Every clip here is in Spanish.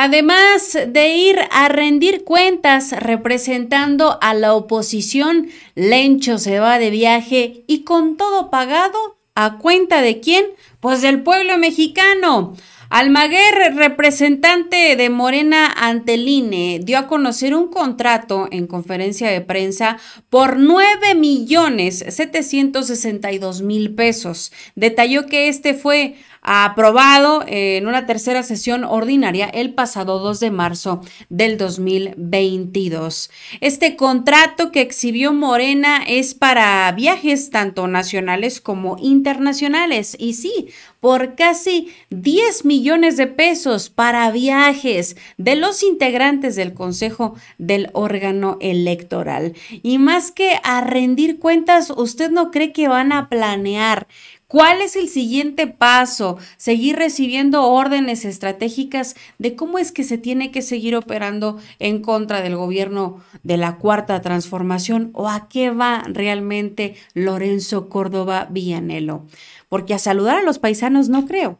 Además de ir a rendir cuentas representando a la oposición, Lencho se va de viaje y con todo pagado, ¿a cuenta de quién? Pues del pueblo mexicano. Almaguer, representante de Morena Anteline, dio a conocer un contrato en conferencia de prensa por 9 millones 762 mil pesos. Detalló que este fue aprobado eh, en una tercera sesión ordinaria el pasado 2 de marzo del 2022. Este contrato que exhibió Morena es para viajes tanto nacionales como internacionales y sí, por casi 10 millones de pesos para viajes de los integrantes del Consejo del órgano electoral. Y más que a rendir cuentas, ¿usted no cree que van a planear ¿Cuál es el siguiente paso? Seguir recibiendo órdenes estratégicas de cómo es que se tiene que seguir operando en contra del gobierno de la cuarta transformación o a qué va realmente Lorenzo Córdoba Villanelo. Porque a saludar a los paisanos no creo.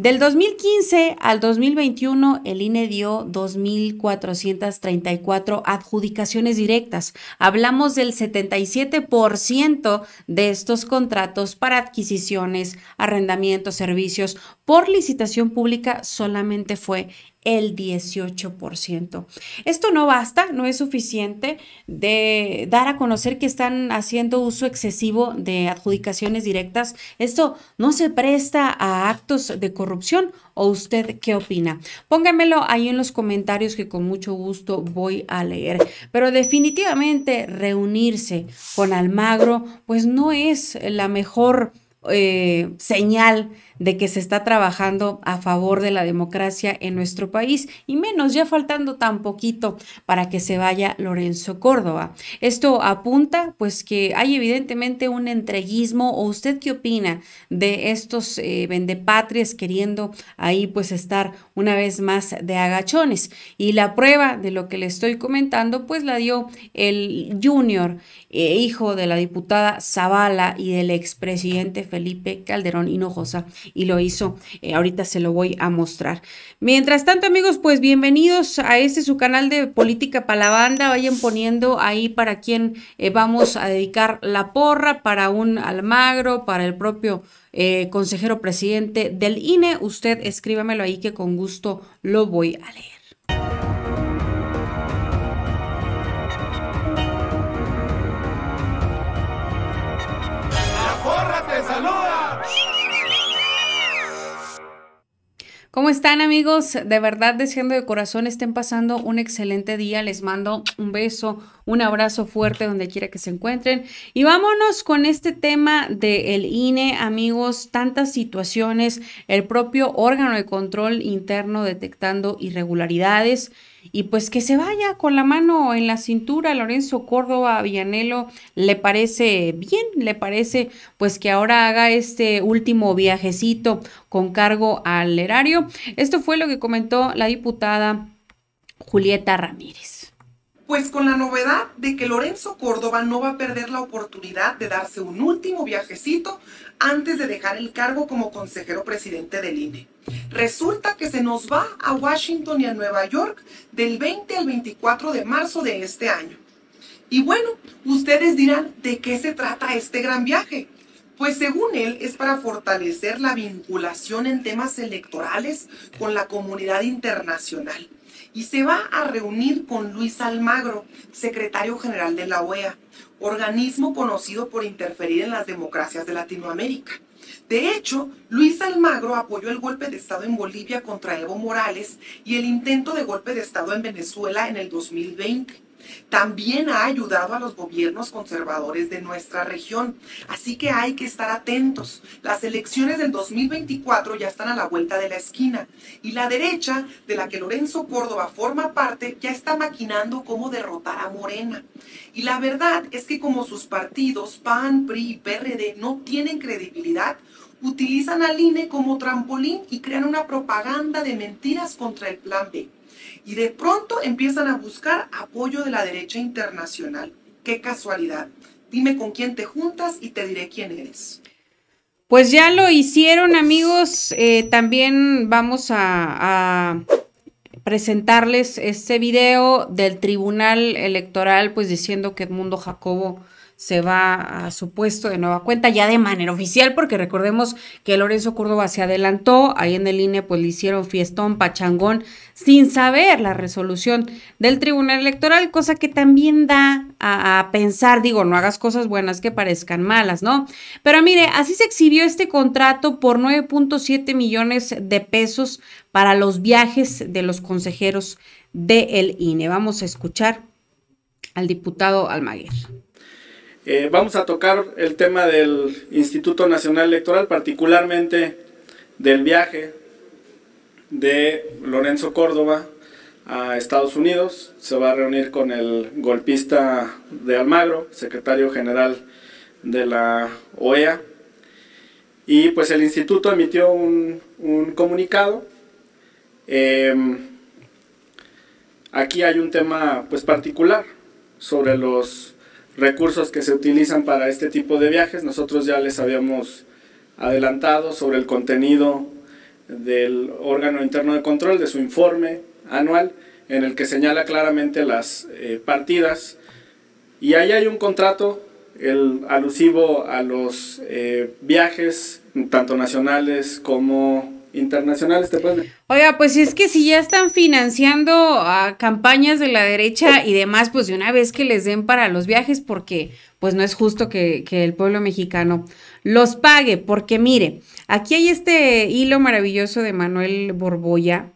Del 2015 al 2021, el INE dio 2.434 adjudicaciones directas. Hablamos del 77% de estos contratos para adquisiciones, arrendamientos, servicios por licitación pública solamente fue el 18%. Esto no basta, no es suficiente de dar a conocer que están haciendo uso excesivo de adjudicaciones directas. Esto no se presta a actos de corrupción o usted qué opina. Póngamelo ahí en los comentarios que con mucho gusto voy a leer. Pero definitivamente reunirse con Almagro pues no es la mejor eh, señal de que se está trabajando a favor de la democracia en nuestro país, y menos ya faltando tan poquito para que se vaya Lorenzo Córdoba. Esto apunta pues que hay evidentemente un entreguismo, o usted qué opina de estos eh, vendepatrias queriendo ahí pues estar una vez más de agachones. Y la prueba de lo que le estoy comentando pues la dio el junior, eh, hijo de la diputada Zavala y del expresidente Felipe Calderón Hinojosa y lo hizo. Eh, ahorita se lo voy a mostrar. Mientras tanto, amigos, pues bienvenidos a este su canal de Política para la Banda. Vayan poniendo ahí para quién eh, vamos a dedicar la porra, para un Almagro, para el propio eh, consejero presidente del INE. Usted escríbamelo ahí que con gusto lo voy a leer. ¿Cómo están amigos? De verdad deseando de corazón estén pasando un excelente día. Les mando un beso, un abrazo fuerte donde quiera que se encuentren. Y vámonos con este tema del INE, amigos. Tantas situaciones, el propio órgano de control interno detectando irregularidades. Y pues que se vaya con la mano en la cintura, Lorenzo Córdoba Villanelo le parece bien, le parece pues que ahora haga este último viajecito con cargo al erario. Esto fue lo que comentó la diputada Julieta Ramírez. Pues con la novedad de que Lorenzo Córdoba no va a perder la oportunidad de darse un último viajecito antes de dejar el cargo como consejero presidente del INE. Resulta que se nos va a Washington y a Nueva York del 20 al 24 de marzo de este año. Y bueno, ustedes dirán de qué se trata este gran viaje. Pues según él es para fortalecer la vinculación en temas electorales con la comunidad internacional. Y se va a reunir con Luis Almagro, secretario general de la OEA, organismo conocido por interferir en las democracias de Latinoamérica. De hecho, Luis Almagro apoyó el golpe de Estado en Bolivia contra Evo Morales y el intento de golpe de Estado en Venezuela en el 2020 también ha ayudado a los gobiernos conservadores de nuestra región. Así que hay que estar atentos. Las elecciones del 2024 ya están a la vuelta de la esquina. Y la derecha, de la que Lorenzo Córdoba forma parte, ya está maquinando cómo derrotar a Morena. Y la verdad es que como sus partidos, PAN, PRI y PRD, no tienen credibilidad, utilizan al INE como trampolín y crean una propaganda de mentiras contra el Plan B. Y de pronto empiezan a buscar apoyo de la derecha internacional. Qué casualidad. Dime con quién te juntas y te diré quién eres. Pues ya lo hicieron amigos, eh, también vamos a, a, presentarles este video del Tribunal Electoral pues diciendo que Edmundo Jacobo se va a su puesto de nueva cuenta, ya de manera oficial, porque recordemos que Lorenzo Córdoba se adelantó, ahí en el INE pues le hicieron fiestón, pachangón, sin saber la resolución del Tribunal Electoral, cosa que también da a, pensar, digo, no hagas cosas buenas que parezcan malas, ¿no? Pero mire, así se exhibió este contrato por 9.7 millones de pesos para los viajes de los consejeros del INE. Vamos a escuchar al diputado Almaguer. Eh, vamos a tocar el tema del Instituto Nacional Electoral, particularmente del viaje de Lorenzo Córdoba a Estados Unidos. Se va a reunir con el golpista de Almagro, secretario general de la OEA. Y pues el instituto emitió un, comunicado. Em, aquí hay un tema pues particular sobre los recursos que se utilizan para este tipo de viajes. Nosotros ya les habíamos adelantado sobre el contenido del órgano interno de control, de su informe anual, en el que señala claramente las eh, partidas. Y ahí hay un contrato el, alusivo a los eh, viajes, tanto nacionales como Internacional este pueden. Oiga, pues es que si ya están financiando a campañas de la derecha y demás, pues de una vez que les den para los viajes, porque pues no es justo que, que el pueblo mexicano los pague, porque mire, aquí hay este hilo maravilloso de Manuel Borboya,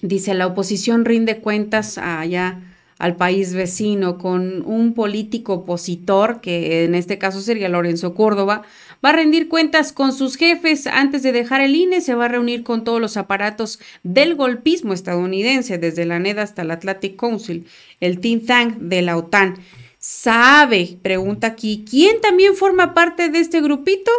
dice, la oposición rinde cuentas allá al país vecino con un político opositor, que en este caso sería Lorenzo Córdoba, va a rendir cuentas con sus jefes antes de dejar el INE, se va a reunir con todos los aparatos del golpismo estadounidense, desde la NEDA hasta el Atlantic Council, el think tank de la OTAN. Sabe, pregunta aquí, ¿quién también forma parte de este grupito?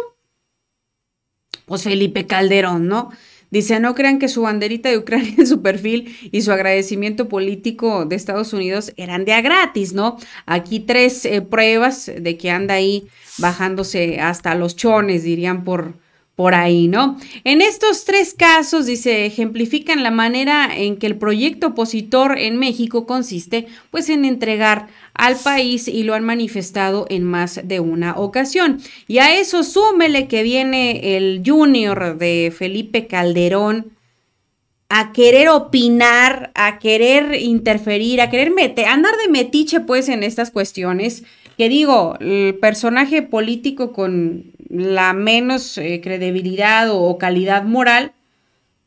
Pues Felipe Calderón, ¿no? Dice, no crean que su banderita de Ucrania en su perfil y su agradecimiento político de Estados Unidos eran de a gratis, ¿no? Aquí tres eh, pruebas de que anda ahí bajándose hasta los chones, dirían por, por ahí, ¿no? En estos tres casos, dice, ejemplifican la manera en que el proyecto opositor en México consiste, pues, en entregar al país y lo han manifestado en más de una ocasión. Y a eso súmele que viene el junior de Felipe Calderón a querer opinar, a querer interferir, a querer meter, andar de metiche, pues, en estas cuestiones. Que digo, el personaje político con la menos eh, credibilidad o calidad moral,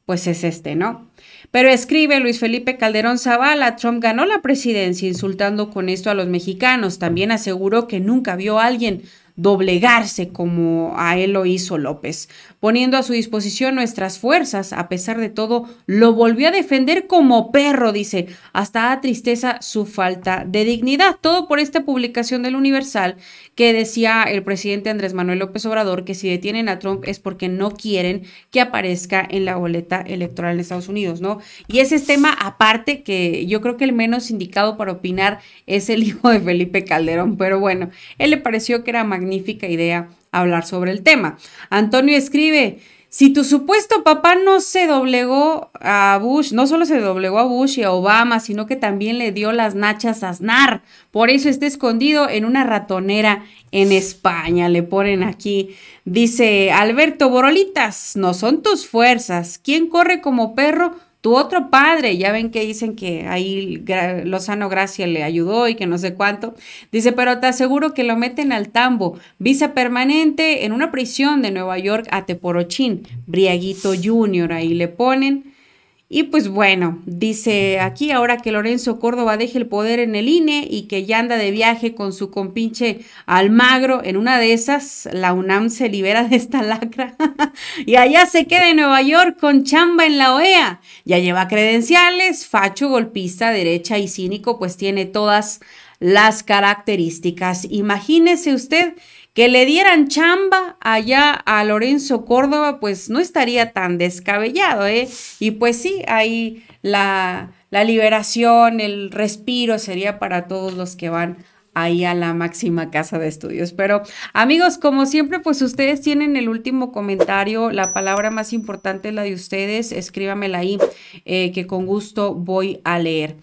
pues es este, ¿no? Pero escribe Luis Felipe Calderón Zavala, Trump ganó la presidencia insultando con esto a los mexicanos. También aseguró que nunca vio a alguien doblegarse como a él lo hizo López. Poniendo a su disposición nuestras fuerzas, a pesar de todo, lo volvió a defender como perro, dice, hasta a tristeza su falta de dignidad. Todo por esta publicación del Universal que decía el presidente Andrés Manuel López Obrador que si detienen a Trump es porque no quieren que aparezca en la boleta electoral de Estados Unidos, ¿no? Y ese es tema aparte que yo creo que el menos indicado para opinar es el hijo de Felipe Calderón, pero bueno, él le pareció que era magnífico magnífica idea hablar sobre el tema. Antonio escribe, si tu supuesto papá no se doblegó a Bush, no solo se doblegó a Bush y a Obama, sino que también le dio las nachas a Snar. Por eso está escondido en una ratonera en España, le ponen aquí. Dice Alberto Borolitas, no son tus fuerzas. ¿Quién corre como perro? otro padre, ya ven que dicen que ahí Lozano Gracia le ayudó y que no sé cuánto, dice, pero te aseguro que lo meten al tambo, visa permanente en una prisión de Nueva York a Teporochín, Briaguito Jr., ahí le ponen. Y pues bueno, dice aquí ahora que Lorenzo Córdoba deje el poder en el INE y que ya anda de viaje con su compinche Almagro, en una de esas la UNAM se libera de esta lacra y allá se queda en Nueva York con chamba en la OEA. Ya lleva credenciales, facho, golpista, derecha y cínico, pues tiene todas las características. Imagínese usted que le dieran chamba allá a Lorenzo Córdoba, pues no estaría tan descabellado, ¿eh? Y pues sí, ahí la, la liberación, el respiro sería para todos los que van ahí a la máxima casa de estudios. Pero amigos, como siempre, pues ustedes tienen el último comentario, la palabra más importante es la de ustedes, escríbamela ahí, eh, que con gusto voy a leer.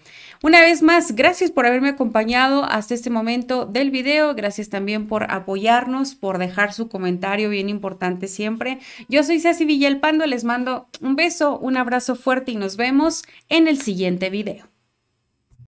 Una vez más, gracias por haberme acompañado hasta este momento del video. Gracias también por apoyarnos, por dejar su comentario bien importante siempre. Yo soy Ceci Villalpando, les mando un beso, un abrazo fuerte y nos vemos en el siguiente video.